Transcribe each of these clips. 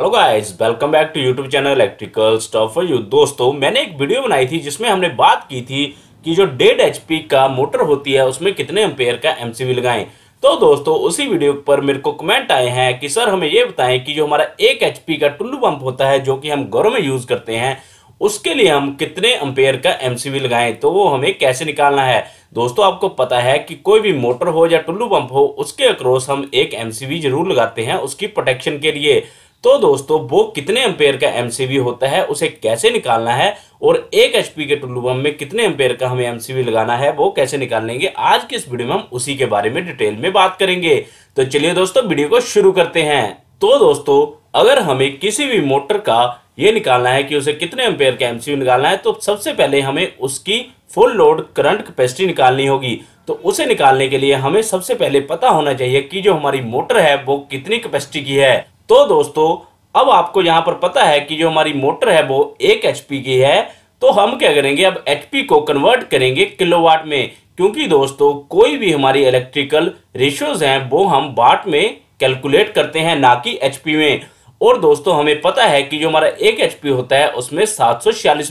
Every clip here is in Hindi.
hello guys welcome back to YouTube channel electrical for you दोस्तों मैंने एक वीडियो बनाई थी जिसमें हमने बात की थी कि जो डेढ़ एच का मोटर होती है उसमें कितने एम्पेयर का एम लगाएं तो दोस्तों उसी वीडियो पर मेरे को कमेंट आए हैं कि सर हमें ये बताएं कि जो हमारा एक एच का टुल्लू पंप होता है जो कि हम घरों में यूज़ करते हैं उसके लिए हम कितने एम्पेयर का एम लगाएं तो वो हमें कैसे निकालना है दोस्तों आपको पता है कि कोई भी मोटर हो या टुल्लू पंप हो उसके अक्रॉस हम एक एम जरूर लगाते हैं उसकी प्रोटेक्शन के लिए तो दोस्तों वो कितने एम्पेयर का एमसीबी होता है उसे कैसे निकालना है और एक एचपी के टुल्लू बम में कितने एम्पेयर का हमें एमसीबी लगाना है वो कैसे निकाल लेंगे आज की इस वीडियो में हम उसी के बारे में डिटेल में बात करेंगे तो चलिए दोस्तों वीडियो को शुरू करते हैं तो दोस्तों अगर हमें किसी भी मोटर का ये निकालना है कि उसे कितने एम्पेयर का एमसीबी निकालना है तो सबसे पहले हमें उसकी फुल लोड करंट कैपेसिटी निकालनी होगी तो उसे निकालने के लिए हमें सबसे पहले पता होना चाहिए कि जो हमारी मोटर है वो कितनी कैपेसिटी की है तो दोस्तों अब आपको यहाँ पर पता है कि जो हमारी मोटर है वो एक एच की है तो हम क्या करेंगे अब एच को कन्वर्ट करेंगे किलोवाट में क्योंकि दोस्तों कोई भी हमारी इलेक्ट्रिकल रेशियोज हैं वो हम वाट में कैलकुलेट करते हैं ना कि एच में और दोस्तों हमें पता है कि जो हमारा एक एच होता है उसमें सात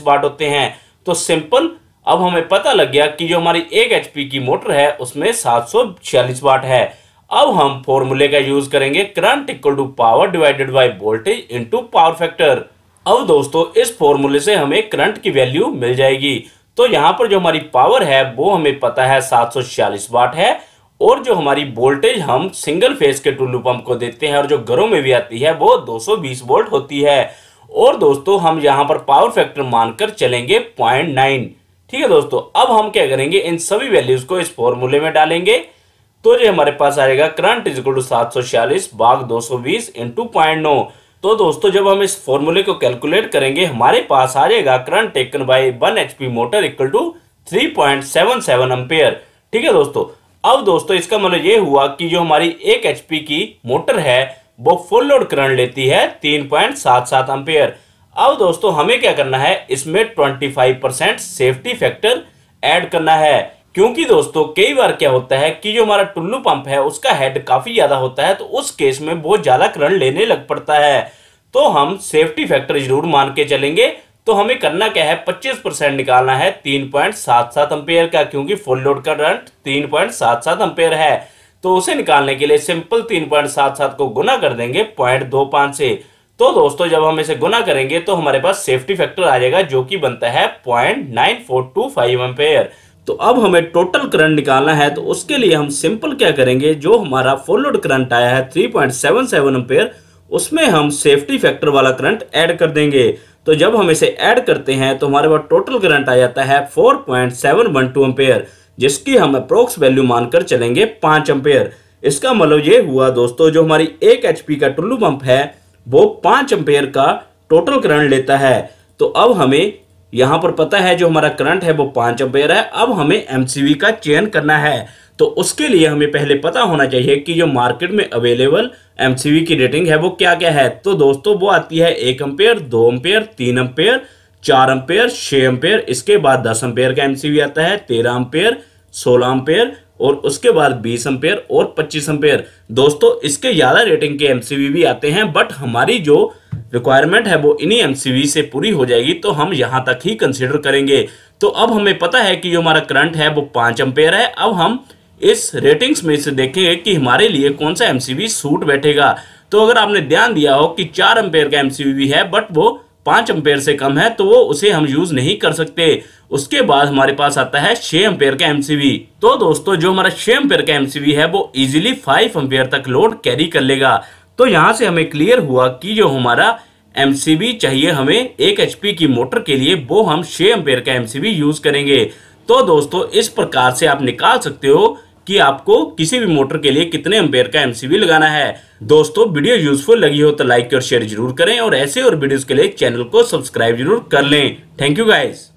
वाट होते हैं तो सिंपल अब हमें पता लग गया कि जो हमारी एक एच की मोटर है उसमें सात वाट है अब हम फॉर्मूले का यूज करेंगे current equal to power divided by voltage into power factor अब दोस्तों इस फॉर्मूले से हमें करंट की वैल्यू मिल जाएगी तो यहाँ पर जो हमारी पावर है वो हमें पता है छियालीस वाट है और जो हमारी वोल्टेज हम सिंगल फेज के टुल्लू पंप को देते हैं और जो घरों में भी आती है वो 220 वोल्ट होती है और दोस्तों हम यहाँ पर पावर फैक्टर मानकर चलेंगे पॉइंट ठीक है दोस्तों अब हम क्या करेंगे इन सभी वैल्यूज को इस फॉर्मूले में डालेंगे तो ये हमारे पास आएगा करंट इज इक्वल टू सात सौ छियालीस बाघ दो सौ बीस इंटू पॉइंट नौ तो दोस्तों जब हम इस फॉर्मूले को कैलकुलेट करेंगे हमारे पास आ जाएगा current taken by one P motor equal to three point seven seven ampere ठीक है दोस्तों अब दोस्तों इसका मतलब ये हुआ कि जो हमारी एक पी की मोटर है वो फुल लोड करंट लेती है तीन पॉइंट सात सात एम्पेयर अब दोस्तों हमें क्या करना है इसमें twenty five percent safety factor add करना है क्योंकि दोस्तों कई बार क्या होता है कि जो हमारा टुल्लू पंप है उसका हेड काफी ज्यादा होता है तो उस केस में बहुत ज्यादा करंट लेने लग पड़ता है तो हम सेफ्टी फैक्टर जरूर मान के चलेंगे तो हमें करना क्या है 25 परसेंट निकालना है 3.77 पॉइंट एम्पेयर का क्योंकि फुल लोड का करंट 3.77 पॉइंट एम्पेयर है तो उसे निकालने के लिए सिंपल 3.77 को गुना कर देंगे पॉइंट से तो दोस्तों जब हम इसे गुना करेंगे तो हमारे पास सेफ्टी फैक्टर आ जाएगा जो कि बनता है point nine four two five ampere तो अब हमें टोटल करंट निकालना है तो उसके लिए हम सिंपल क्या करेंगे जो हमारा फुल लोड करंट आया है 3.77 पॉइंट उसमें हम सेफ्टी फैक्टर वाला करंट ऐड कर देंगे तो जब हम इसे ऐड करते हैं तो हमारे पास टोटल करंट आ जाता है 4.712 पॉइंट जिसकी हम अप्रोक्स वैल्यू मानकर चलेंगे पांच एम्पेयर इसका मतलब ये हुआ दोस्तों जो हमारी एक एच का टुल्लू पंप है वो पांच एम्पेयर का टोटल करंट लेता है तो अब हमें यहां पर पता है जो हमारा करंट है वो पांच एम्पेयर है अब हमें एम का चयन करना है तो उसके लिए हमें पहले पता होना चाहिए कि जो मार्केट में अवेलेबल एम की रेटिंग है वो क्या क्या है तो दोस्तों वो आती है एक एम्पेयर दो एम्पेयर तीन अंपेयर चार अंपेयर छह एम्पेयर इसके बाद दस एम्पेयर का एम आता है तेरह अंपेयर सोलह एम्पेयर और उसके बाद बीस एम्पेयर और पच्चीस एम्पेयर दोस्तों इसके ज़्यादा रेटिंग के एम भी आते हैं बट हमारी जो रिक्वायरमेंट है वो इन्हीं एमसीवी से पूरी हो जाएगी तो हम यहाँ तक ही कंसिडर करेंगे तो अब हमें पता है कि जो हमारा करंट है वो पाँच एम्पेयर है अब हम इस रेटिंग्स में से देखेंगे कि हमारे लिए कौन सा एमसीबी सूट बैठेगा तो अगर आपने ध्यान दिया हो कि चार एम्पेयर का भी है बट वो पाँच एम्पेयर से कम है तो वो उसे हम यूज़ नहीं कर सकते उसके बाद हमारे पास आता है छः एम्पेयर का एमसीवी तो दोस्तों जो हमारा छः एम्पेयर का एमसीबी है वो इजीली फाइव एम्पेयर तक लोड कैरी कर लेगा तो यहाँ से हमें क्लियर हुआ कि जो हमारा एम चाहिए हमें एक एच की मोटर के लिए वो हम छे एम्पेयर का एम यूज़ करेंगे तो दोस्तों इस प्रकार से आप निकाल सकते हो कि आपको किसी भी मोटर के लिए कितने एम्पेयर का एम लगाना है दोस्तों वीडियो यूजफुल लगी हो तो लाइक और शेयर जरूर करें और ऐसे और वीडियोस के लिए चैनल को सब्सक्राइब जरूर कर लें थैंक यू गाइस